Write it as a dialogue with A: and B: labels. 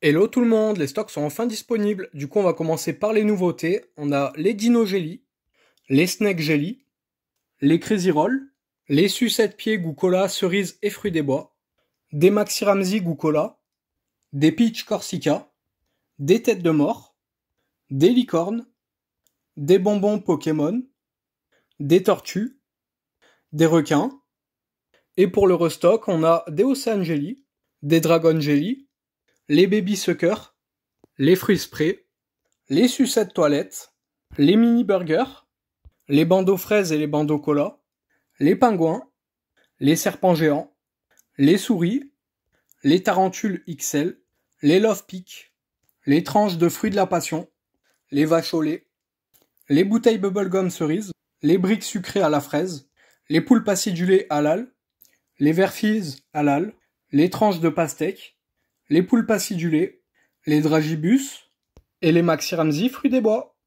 A: Hello tout le monde, les stocks sont enfin disponibles. Du coup, on va commencer par les nouveautés. On a les Dino Jelly, les Snake Jelly, les Crazy Roll, les sucettes pieds goût cerises cerise et fruits des bois, des Maxi Ramsey goût des Peach Corsica, des têtes de mort, des licornes, des bonbons Pokémon, des tortues, des requins. Et pour le restock, on a des océans Jelly, des Dragon Jelly, les baby-suckers, les fruits sprays, les sucettes toilettes, les mini-burgers, les bandeaux fraises et les bandeaux cola, les pingouins, les serpents géants, les souris, les tarentules XL, les love pics, les tranches de fruits de la passion, les vaches au lait, les bouteilles bubblegum cerises, les briques sucrées à la fraise, les poules à halal, les à halal, les tranches de pastèque, les poules acidulées, les dragibus et les maxiramzi fruits des bois.